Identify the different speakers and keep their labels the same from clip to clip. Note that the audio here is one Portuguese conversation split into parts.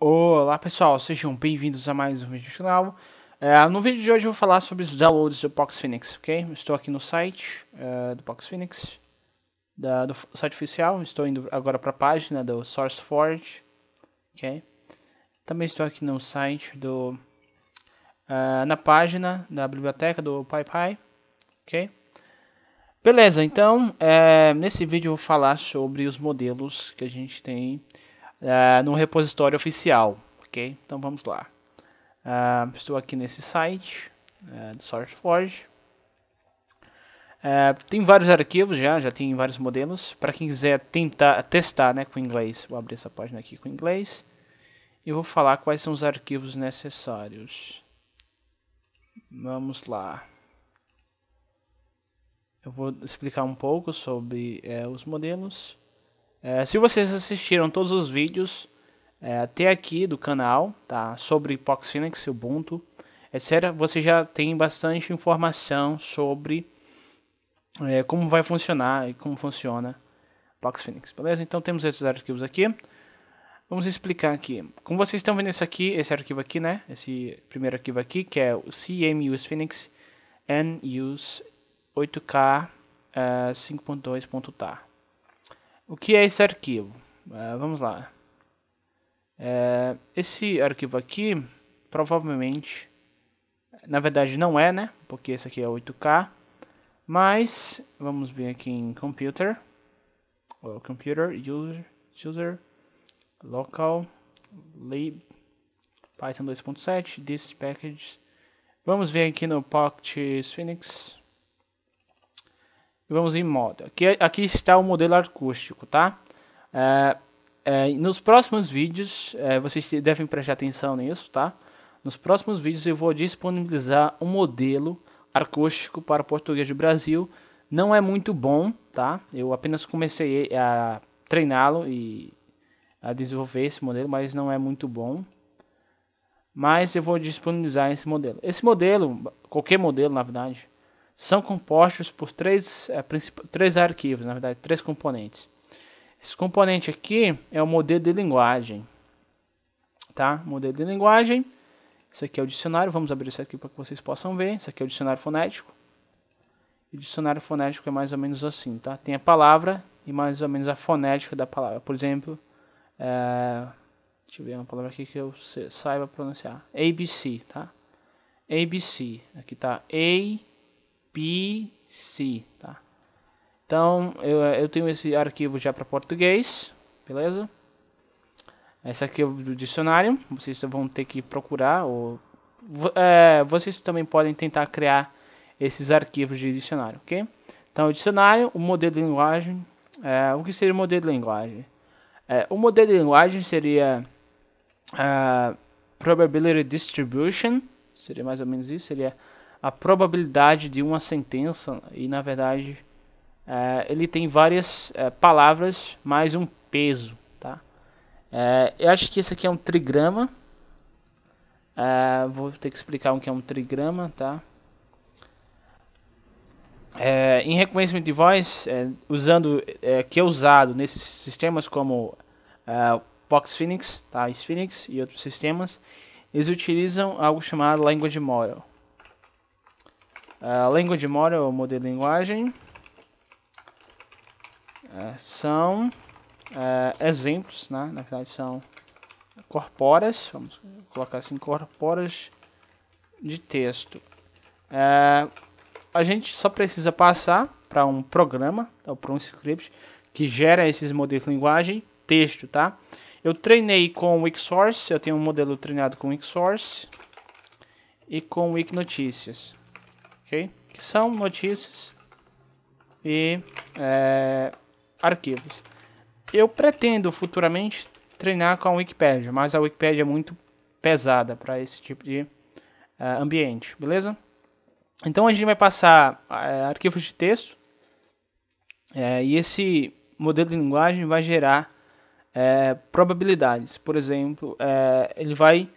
Speaker 1: Olá pessoal, sejam bem-vindos a mais um vídeo do canal. É, no vídeo de hoje eu vou falar sobre os downloads do Pox Phoenix, ok? Estou aqui no site é, do Pox Phoenix, da, do site oficial. Estou indo agora para a página do SourceForge, ok? Também estou aqui no site do... Uh, na página da biblioteca do PyPy, ok? Beleza, então, nesse vídeo eu vou falar sobre os modelos que a gente tem uh, é, no repositório oficial, ok? Então vamos lá. Uh, estou aqui nesse site uh, do SourceForge. Uh, tem vários arquivos já, já tem vários modelos. Para quem quiser tentar testar né, com inglês, vou abrir essa página aqui com inglês. E vou falar quais são os arquivos necessários. Vamos lá. Eu vou explicar um pouco sobre é, os modelos. É, se vocês assistiram todos os vídeos é, até aqui do canal, tá? Sobre Pox Linux, Ubuntu, etc. É você já tem bastante informação sobre é, como vai funcionar e como funciona Pox Phoenix, beleza? Então temos esses arquivos aqui. Vamos explicar aqui. Como vocês estão vendo esse aqui, esse arquivo aqui, né? Esse primeiro arquivo aqui, que é o CMUS Phoenix NUS 8K uh, 5.2.tar. O que é esse arquivo? É, vamos lá. É, esse arquivo aqui, provavelmente, na verdade não é, né? Porque esse aqui é 8K. Mas, vamos ver aqui em Computer. computer, User, user Local, Lib, Python 2.7, This Package. Vamos ver aqui no Pocket Phoenix vamos em modo. Aqui, aqui está o modelo acústico, tá? É, é, nos próximos vídeos, é, vocês devem prestar atenção nisso, tá? Nos próximos vídeos eu vou disponibilizar um modelo acústico para o português do Brasil. Não é muito bom, tá? Eu apenas comecei a treiná-lo e a desenvolver esse modelo, mas não é muito bom. Mas eu vou disponibilizar esse modelo. Esse modelo, qualquer modelo na verdade, são compostos por três, é, três arquivos, na verdade, três componentes. Esse componente aqui é o modelo de linguagem. Tá? Modelo de linguagem. Isso aqui é o dicionário. Vamos abrir isso aqui para que vocês possam ver. Isso aqui é o dicionário fonético. o dicionário fonético é mais ou menos assim, tá? Tem a palavra e mais ou menos a fonética da palavra. Por exemplo, é... deixa eu ver uma palavra aqui que eu saiba pronunciar. ABC, tá? ABC. Aqui tá A, PC, tá? Então, eu, eh, eu tenho esse arquivo já para português, beleza? Esse aqui é o dicionário, vocês vão ter que procurar, ou, é, vocês também podem tentar criar esses arquivos de dicionário, ok? Então, o dicionário, o modelo de linguagem, é, o que seria o modelo de linguagem? É, o modelo de linguagem seria uh, Probability Distribution, seria mais ou menos isso, seria a probabilidade de uma sentença e na verdade é, ele tem várias é, palavras mais um peso tá é, eu acho que esse aqui é um trigrama é, vou ter que explicar o que é um trigrama tá é, em reconhecimento de voz é, usando que é usado nesses sistemas como Box Phoenix tá Sphinx e outros sistemas eles utilizam algo chamado language model de ah, language model, modelo de linguagem. Uh, são uh, exemplos, né? na verdade são corporas, vamos colocar assim, corporas de texto. Uh, a gente só precisa passar para um programa, ou para um script, que gera esses modelos de linguagem, texto, tá? Eu treinei com o Wixsource, eu tenho um modelo treinado com o Wixsource e com o Wiknotícias ok? Que são notícias e é, arquivos. Eu pretendo futuramente treinar com a Wikipedia, mas a Wikipedia é muito pesada para esse tipo de uh, ambiente, beleza? Então a gente vai passar uh, arquivos de texto uh, e esse modelo de linguagem vai gerar probabilidades. Por exemplo, ele vai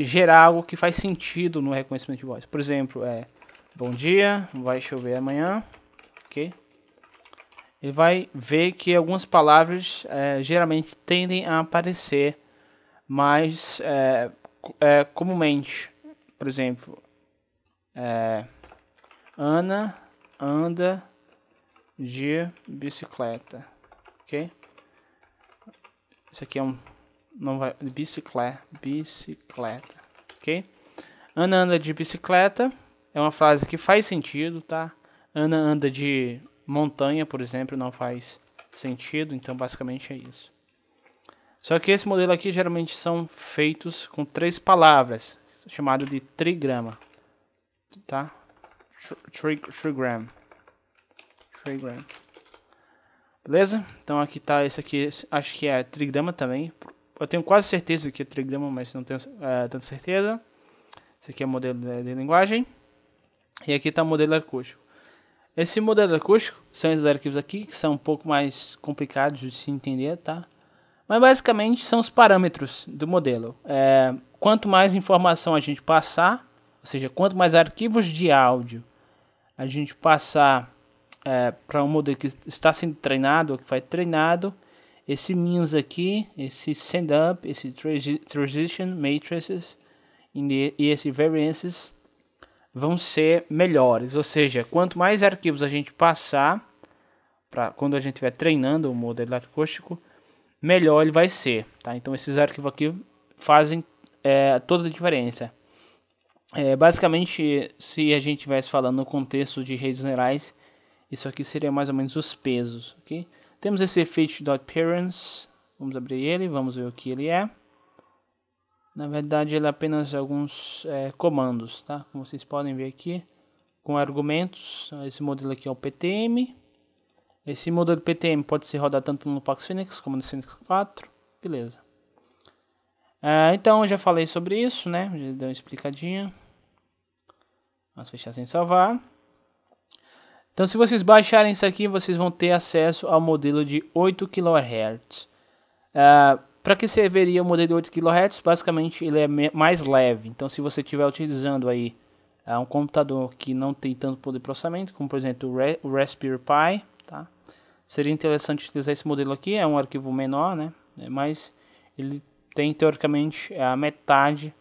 Speaker 1: gerar algo que faz sentido no reconhecimento de voz. Por exemplo, é, Bom dia, vai chover amanhã. Ok? Ele vai ver que algumas palavras é, geralmente tendem a aparecer mais é, é, comumente. Por exemplo, Ana anda de bicicleta. Ok? Isso aqui é um. Não vai, bicicleta. Bicicleta. Ok? Ana anda de bicicleta. É uma frase que faz sentido, tá? Ana anda de montanha, por exemplo, não faz sentido, então basicamente é isso. Só que esse modelo aqui geralmente são feitos com três palavras, chamado de trigrama, tá? Tri trigram. Trigram. Beleza? Então aqui tá esse aqui, acho que é trigrama também. Eu tenho quase certeza que é trigrama, mas não tenho é, tanta certeza. Esse aqui é o modelo de, de linguagem. E aqui está o modelo acústico. Esse modelo acústico são esses arquivos aqui, que são um pouco mais complicados de se entender, tá? Mas basicamente são os parâmetros do modelo. É, quanto mais informação a gente passar, ou seja, quanto mais arquivos de áudio a gente passar é, para um modelo que está sendo treinado, ou que foi treinado, esse mins aqui, esse send up, esse transition matrices e esse variances vão ser melhores. Ou seja, quanto mais arquivos a gente passar, para quando a gente estiver treinando o modelo acústico, melhor ele vai ser. Tá? Então esses arquivos aqui fazem é, toda a diferença. É, basicamente, se a gente estivesse falando no contexto de redes neurais, isso aqui seria mais ou menos os pesos. Okay? Temos esse efeito appearance. Vamos abrir ele, vamos ver o que ele é. Na verdade, ele é apenas alguns é, comandos, tá? Como vocês podem ver aqui, com argumentos. Esse modelo aqui é o PTM. Esse modelo PTM pode ser rodado tanto no Pax Phoenix como no Phoenix 4. Beleza. É, então, eu já falei sobre isso, né? Já dei uma explicadinha. Vamos fechar sem salvar. Então, se vocês baixarem isso aqui, vocês vão ter acesso ao modelo de 8 kHz. Ah, para que serviria o modelo de 8 kHz? Basicamente, ele é mais leve. Então, se você estiver utilizando aí uh, um computador que não tem tanto poder de processamento, como por exemplo o, Re o Raspberry Pi, tá? seria interessante utilizar esse modelo aqui. É um arquivo menor, né? É, mas ele tem teoricamente a metade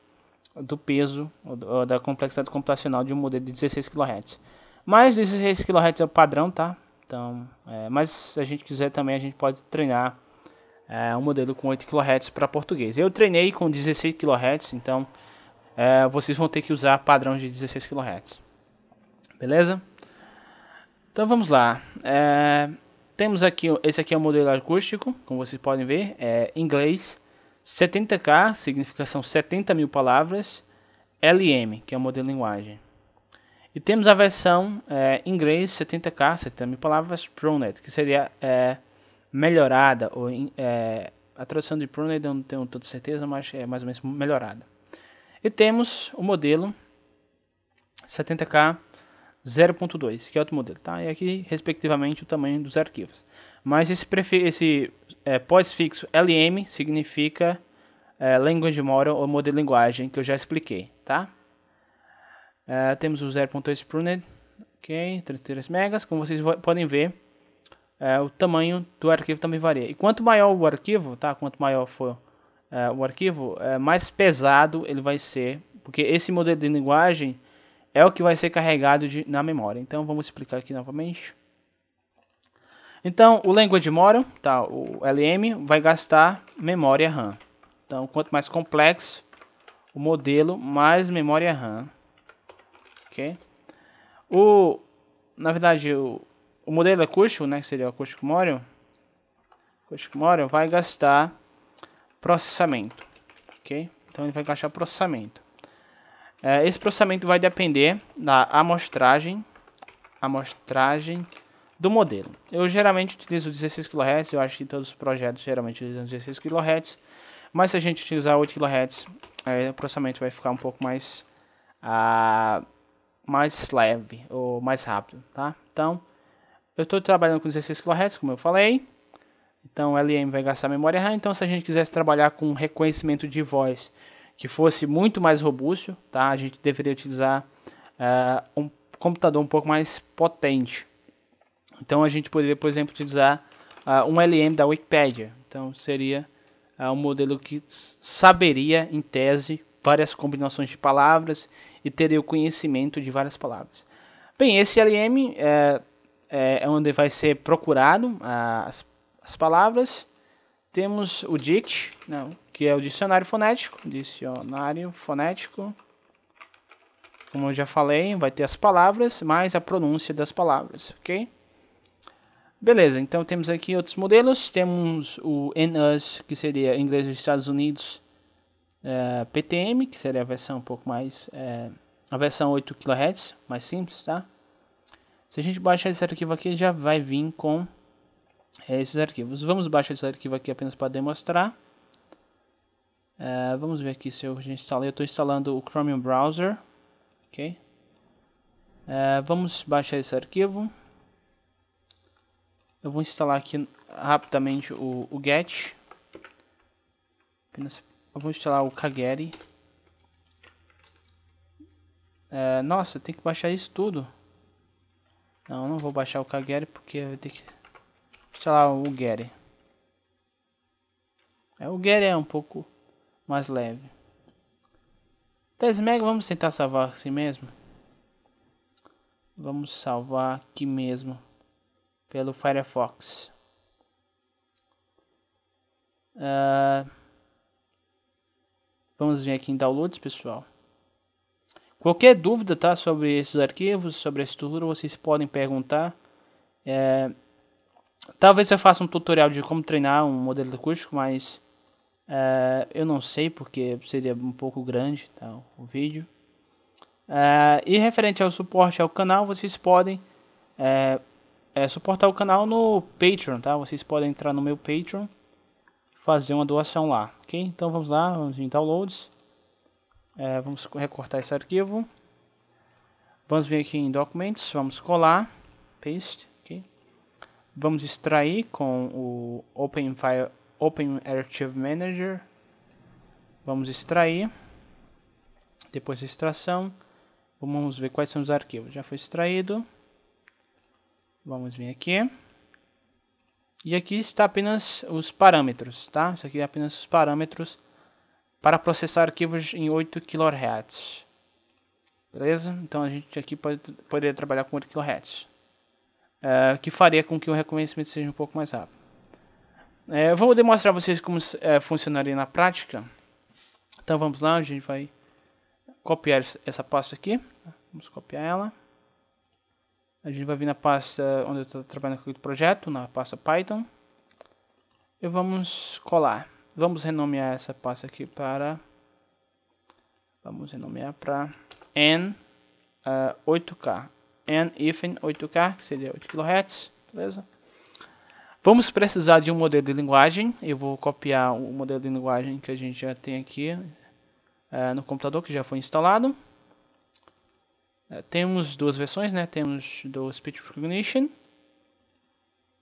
Speaker 1: do peso ou da complexidade computacional de um modelo de 16 kHz. Mas 16 kHz é o padrão, tá? Então, é, mas se a gente quiser também, a gente pode treinar é, um modelo com 8 kHz para português. Eu treinei com 16 kHz, então é, vocês vão ter que usar padrão de 16 kHz. Beleza? Então vamos lá. É, temos aqui, esse aqui é o modelo acústico, como vocês podem ver, é inglês. 70K, significação 70 mil palavras. LM, que é o modelo de linguagem. E temos a versão é, inglês 70K, 70 mil palavras, ProNet, que seria é, melhorada, ou é, a tradução de pruned eu não tenho toda certeza, mas é mais ou menos melhorada. E temos o modelo 70K 0.2, que é outro modelo, tá? E aqui, respectivamente, o tamanho dos arquivos. Mas esse, esse é, pós-fixo LM significa é, Language Model ou modelo de linguagem, que eu já expliquei, tá? É, temos o 0.2 Pruned, ok, 33 megas, como vocês podem ver, é, o tamanho do arquivo também varia. E quanto maior o arquivo, tá? Quanto maior for é, o arquivo, é, mais pesado ele vai ser, porque esse modelo de linguagem é o que vai ser carregado de, na memória. Então vamos explicar aqui novamente. Então o language model, tá? O LM vai gastar memória RAM. Então quanto mais complexo o modelo, mais memória RAM. Ok? O, na verdade o o modelo é acústico, né, que seria o acústico móvel. acústico móvel vai gastar processamento, ok? Então ele vai gastar processamento. É, esse processamento vai depender da amostragem, amostragem do modelo. Eu geralmente utilizo 16 kHz, eu acho que todos os projetos geralmente utilizam 16 kHz, mas se a gente utilizar 8 kHz, é, o processamento vai ficar um pouco mais, ah, mais leve ou mais rápido, tá? Então, eu estou trabalhando com 16 kHz, como eu falei. Então, LM vai gastar memória RAM. Então, se a gente quisesse trabalhar com reconhecimento de voz que fosse muito mais robusto, tá? a gente deveria utilizar uh, um computador um pouco mais potente. Então, a gente poderia, por exemplo, utilizar uh, um LM da Wikipedia. Então, seria uh, um modelo que saberia, em tese, várias combinações de palavras e teria o conhecimento de várias palavras. Bem, esse LM... Uh, é, é onde vai ser procurado as, as palavras. Temos o dict, não, que é o dicionário fonético. Dicionário fonético. Como eu já falei, vai ter as palavras mais a pronúncia das palavras, ok? Beleza, então temos aqui outros modelos. Temos o NUS, que seria inglês dos Estados Unidos, é, PTM, que seria a versão um pouco mais. É, a versão 8 kHz, mais simples, tá? Se a gente baixar esse arquivo aqui, ele já vai vir com eh, esses arquivos. Vamos baixar esse arquivo aqui apenas para demonstrar. Uh, vamos ver aqui se eu já instalei. Eu estou instalando o Chromium Browser. Ok. Uh, vamos baixar esse arquivo. Eu vou instalar aqui rapidamente o, o get. Apenas, eu vou instalar o Kageri. Uh, nossa, tem que baixar isso tudo. Não, não vou baixar o Kageri porque vai ter que instalar o Gary. É, o Gary é um pouco mais leve. 10 tá, mega, vamos tentar salvar assim mesmo. Vamos salvar aqui mesmo. Pelo Firefox. Uh, vamos vir aqui em downloads, pessoal. Qualquer dúvida tá, sobre esses arquivos, sobre a estrutura, vocês podem perguntar. É, talvez eu faça um tutorial de como treinar um modelo acústico, mas é, eu não sei porque seria um pouco grande tá, o vídeo. É, e referente ao suporte ao canal, vocês podem é, é, suportar o canal no Patreon, tá? Vocês podem entrar no meu Patreon fazer uma doação lá, ok? Então vamos lá, vamos em downloads. É, vamos recortar esse arquivo. Vamos vir aqui em Documents, vamos colar, paste, aqui. Vamos extrair com o Open, File, Open Archive Manager. Vamos extrair. Depois da extração, vamos ver quais são os arquivos. Já foi extraído. Vamos vir aqui. E aqui está apenas os parâmetros, tá? Isso aqui é apenas os parâmetros para processar arquivos em 8 kHz. Beleza? Então a gente aqui pode, poderia trabalhar com 8 kHz. Uh, que faria com que o reconhecimento seja um pouco mais rápido. É, eu vou demonstrar a vocês como é, funcionaria na prática. Então vamos lá, a gente vai copiar essa pasta aqui. Vamos copiar ela. A gente vai vir na pasta onde eu estou trabalhando com o projeto, na pasta Python. E vamos colar. Vamos renomear essa pasta aqui para... Vamos renomear para N 8K. Eh, N 8K, que seria 8 kHz, beleza? Vamos precisar de um modelo de linguagem. Eu vou copiar o modelo de linguagem que a gente já tem aqui uh, no computador, que já foi instalado. Uh, temos duas versões, né? Temos do Speech Recognition.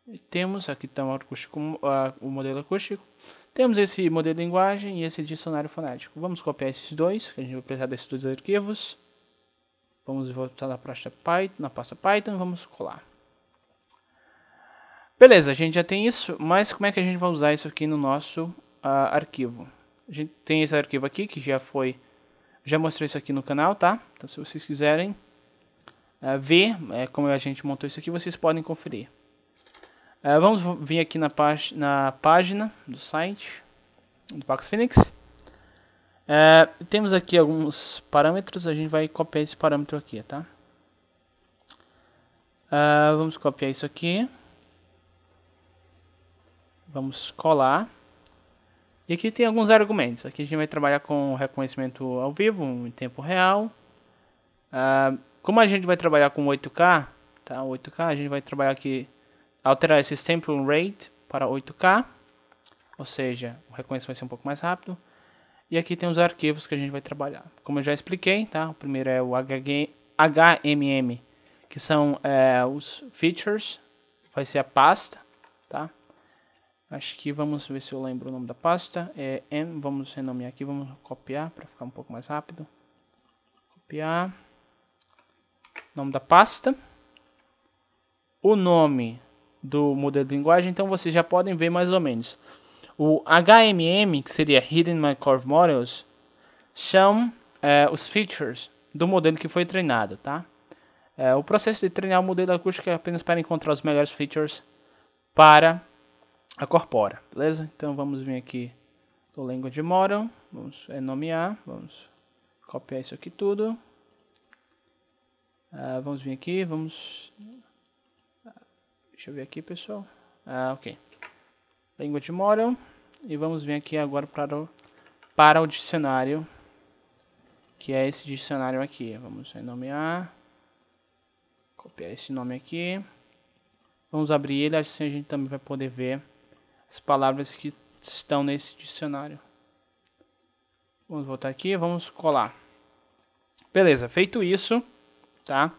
Speaker 1: E temos, aqui está o, acústico, o modelo acústico. Temos esse modelo de linguagem e esse dicionário fonético. Vamos copiar esses dois, que a gente vai precisar desses dois arquivos. Vamos voltar na pasta Python, na pasta Python vamos colar. Beleza, a gente já tem isso, mas como é que a gente vai usar isso aqui no nosso uh, arquivo? A gente tem esse arquivo aqui que já foi, já mostrei isso aqui no canal, tá? Então se vocês quiserem uh, ver uh, como a gente montou isso aqui, vocês podem conferir. É, vamos vir aqui na, na, página do site do Pax Phoenix. É, temos aqui alguns parâmetros, a gente vai copiar esse parâmetro aqui, tá? É, vamos copiar isso aqui. Vamos colar. E aqui tem alguns argumentos. Aqui a gente vai trabalhar com reconhecimento ao vivo, em tempo real. como a gente vai trabalhar com 8K, tá? 8K, a gente vai trabalhar aqui alterar esse sampling rate para 8K, ou seja, o reconhecimento vai ser um pouco mais rápido. E aqui tem os arquivos que a gente vai trabalhar. Como eu já expliquei, tá? O primeiro é o HMM, que são é, os features, vai ser a pasta, tá? Acho que vamos ver se eu lembro o nome da pasta. É vamos renomear aqui, vamos copiar para ficar um pouco mais rápido. Copiar. Nome da pasta. O nome do modelo de linguagem, então vocês já podem ver mais ou menos. O HMM, que seria Hidden Markov Models, são é, os features do modelo que foi treinado, tá? É, o processo de treinar o modelo acústico é apenas para encontrar os melhores features para a corpora, beleza? Então vamos vir aqui do Language Model, vamos nomear, vamos copiar isso aqui tudo. Uh, vamos vir aqui, vamos Deixa eu ver aqui, pessoal. Ah, ok. Língua de Moran. E vamos vir aqui agora para o, para o dicionário. Que é esse dicionário aqui. Vamos renomear. Copiar esse nome aqui. Vamos abrir ele, assim a gente também vai poder ver as palavras que estão nesse dicionário. Vamos voltar aqui, vamos colar. Beleza, feito isso, tá?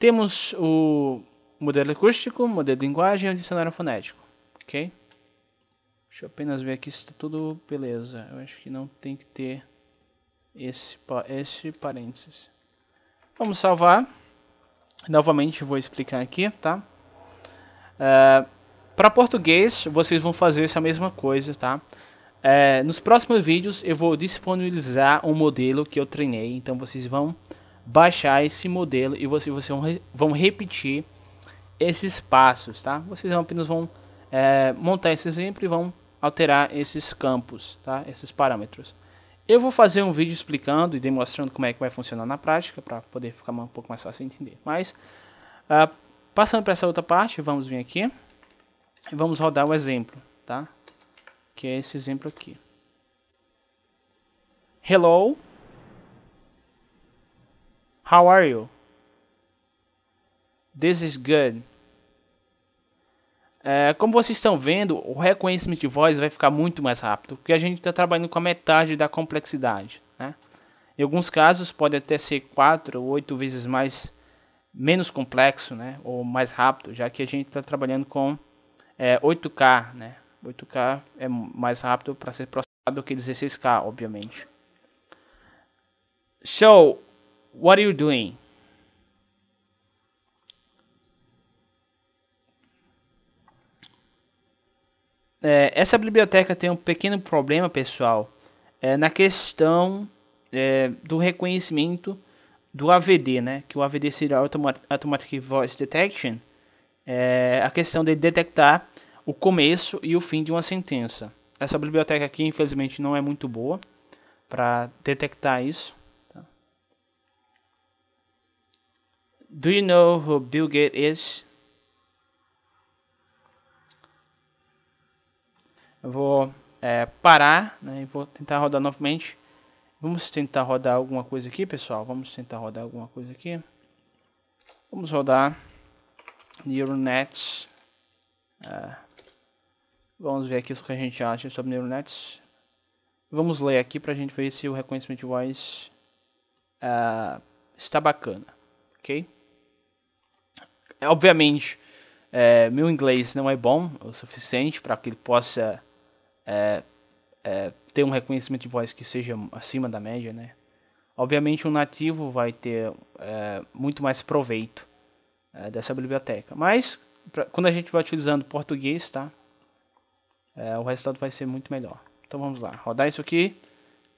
Speaker 1: Temos o modelo acústico, modelo de linguagem e um dicionário fonético, ok? Deixa eu apenas ver aqui se está tudo beleza. Eu acho que não tem que ter esse, esse parênteses. Vamos salvar. Novamente vou explicar aqui, tá? Uh, é, Para português, vocês vão fazer essa mesma coisa, tá? Uh, nos próximos vídeos eu vou disponibilizar um modelo que eu treinei, então vocês vão baixar esse modelo e vocês, vocês vão, vão repetir esses passos, tá? Vocês apenas vão é, montar esse exemplo e vão alterar esses campos, tá? Esses parâmetros. Eu vou fazer um vídeo explicando e demonstrando como é que vai funcionar na prática para poder ficar um pouco mais fácil de entender. Mas uh, passando para essa outra parte, vamos vir aqui e vamos rodar o exemplo, tá? Que é esse exemplo aqui. Hello, how are you? This is good. É, como vocês estão vendo, o reconhecimento de voz vai ficar muito mais rápido, porque a gente está trabalhando com a metade da complexidade. Né? Em alguns casos pode até ser 4 ou 8 vezes mais menos complexo né? ou mais rápido, já que a gente está trabalhando com é, 8K. Né? 8K é mais rápido para ser processado do que 16K, obviamente. So, what are you doing? É, essa biblioteca tem um pequeno problema, pessoal, é, na questão é, do reconhecimento do AVD, né? Que o AVD seria Automatic Voice Detection, é, a questão de detectar o começo e o fim de uma sentença. Essa biblioteca aqui, infelizmente, não é muito boa para detectar isso. Tá? Do you know who Bill Gates is? Eu vou é, parar né, e vou tentar rodar novamente. Vamos tentar rodar alguma coisa aqui, pessoal. Vamos tentar rodar alguma coisa aqui. Vamos rodar Neuronets. É, vamos ver aqui o que a gente acha sobre Neuronets. Vamos ler aqui para a gente ver se o reconhecimento de voz é, está bacana, ok? Obviamente, é, meu inglês não é bom o suficiente para que ele possa é, é, ter um reconhecimento de voz que seja acima da média, né? Obviamente, um nativo vai ter é, muito mais proveito é, dessa biblioteca. Mas, pra, quando a gente vai utilizando português, tá? É, o resultado vai ser muito melhor. Então, vamos lá. Rodar isso aqui.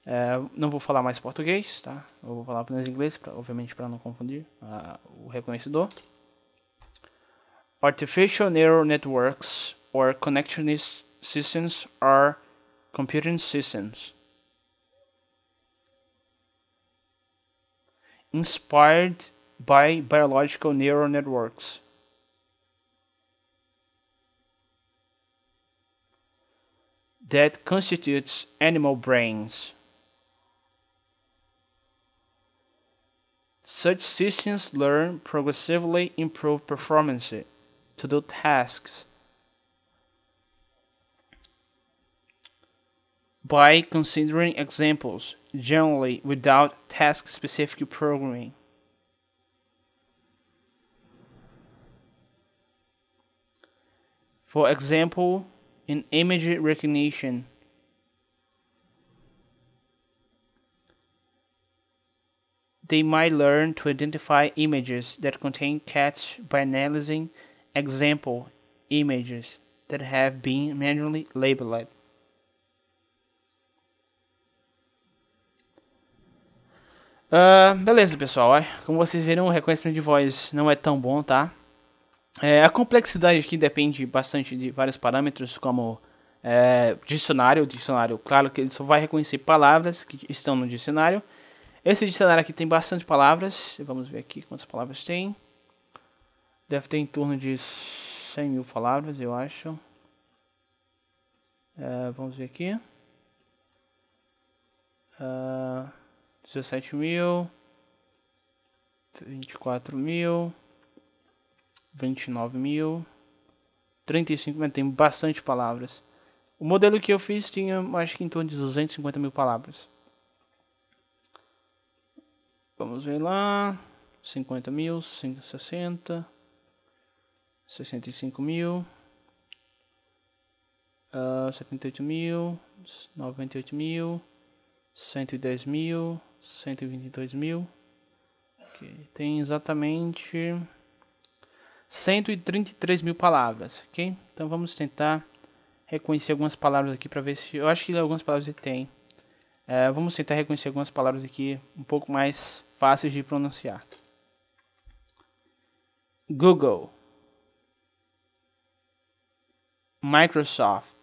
Speaker 1: É, não vou falar mais português, tá? Eu vou falar apenas inglês, pra, obviamente, para não confundir a, o reconhecedor. Artificial Neural Networks, or Connectionist systems are computing systems. Inspired by biological neural networks. that constitutes animal brains. Such systems learn progressively improve performance to do tasks by considering examples, generally without task-specific programming. For example, in image recognition, they might learn to identify images that contain cats by analyzing example images that have been manually labeled. Uh, beleza, pessoal. Como vocês viram, o reconhecimento de voz não é tão bom, tá? É, a complexidade aqui depende bastante de vários parâmetros, como é, dicionário. dicionário, claro que ele só vai reconhecer palavras que estão no dicionário. Esse dicionário aqui tem bastante palavras. Vamos ver aqui quantas palavras tem. Deve ter em torno de 100 mil palavras, eu acho. É, vamos ver aqui. Uh dezessete mil, vinte e mil, vinte mil, trinta mil. Tem bastante palavras. O modelo que eu fiz tinha acho que em torno de 250 mil palavras. Vamos ver lá. 50 mil, 60, 65 mil, uh, ah, 78 mil, 98 mil, 110 mil, 122 mil. Okay. Tem exatamente 133 mil palavras, ok? Então vamos tentar reconhecer algumas palavras aqui para ver se... Eu acho que algumas palavras ele tem. É, vamos tentar reconhecer algumas palavras aqui um pouco mais fáceis de pronunciar. Google. Microsoft.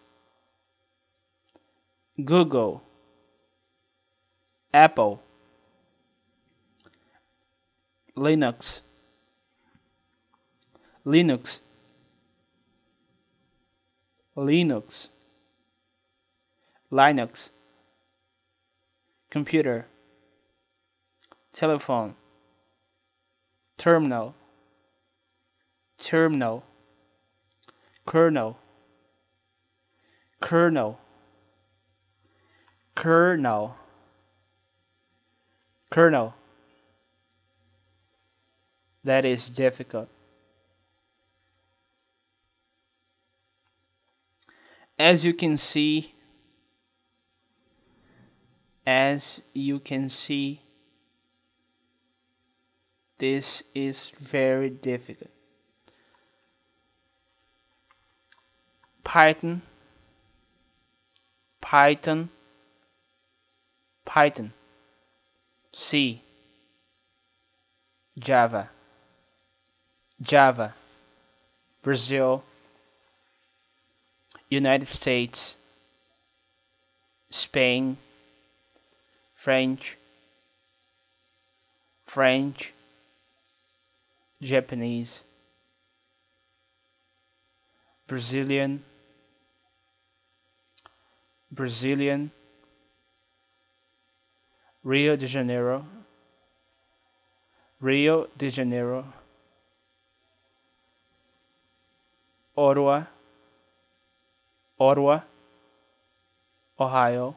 Speaker 1: Google. Apple, Linux, Linux, Linux, Linux, computer, telephone, terminal, terminal, kernel, kernel, kernel. Colonel, that is difficult. As you can see, as you can see, this is very difficult. Python, Python, Python. C Java Java Brazil United States Spain French French Japanese Brazilian Brazilian Rio de Janeiro, Rio de Janeiro, Ottawa, Ottawa, Ohio,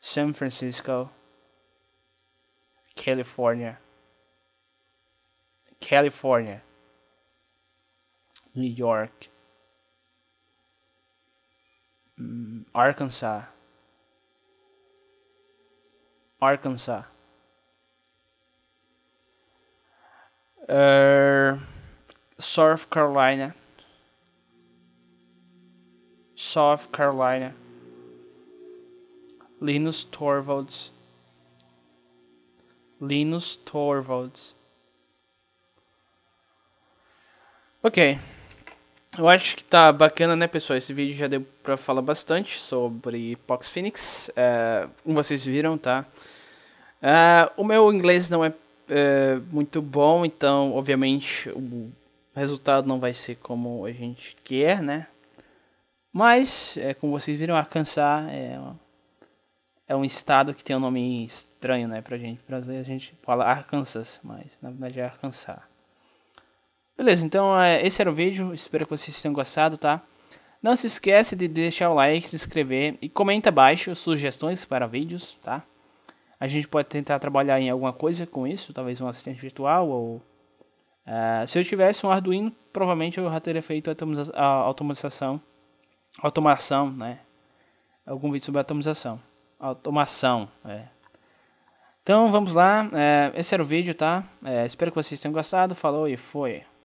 Speaker 1: San Francisco, California, California, New York, mm, Arkansas. Arkansas. Uh, South Carolina. South Carolina. Linus Torvalds. Linus Torvalds. Ok. Eu acho que tá bacana, né, pessoal? Esse vídeo já deu pra falar bastante sobre Pox Phoenix. É, como vocês viram, tá? Uh, o meu inglês não é, é, muito bom, então, obviamente, o resultado não vai ser como a gente quer, né? Mas, é, como vocês viram, alcançar é, é um estado que tem um nome estranho, né? Pra gente pra, a gente fala Arkansas, mas na verdade é alcançar. Beleza, então é, esse era o vídeo, espero que vocês tenham gostado, tá? Não se esquece de deixar o like, se inscrever e comenta abaixo sugestões para vídeos, tá? A gente pode tentar trabalhar em alguma coisa com isso, talvez um assistente virtual ou... Uh, se eu tivesse um Arduino, provavelmente eu já teria feito a automatização, automação, né? Algum vídeo sobre atomização. Automação, é. Então vamos lá, é, esse era o vídeo, tá? É, espero que vocês tenham gostado, falou e foi!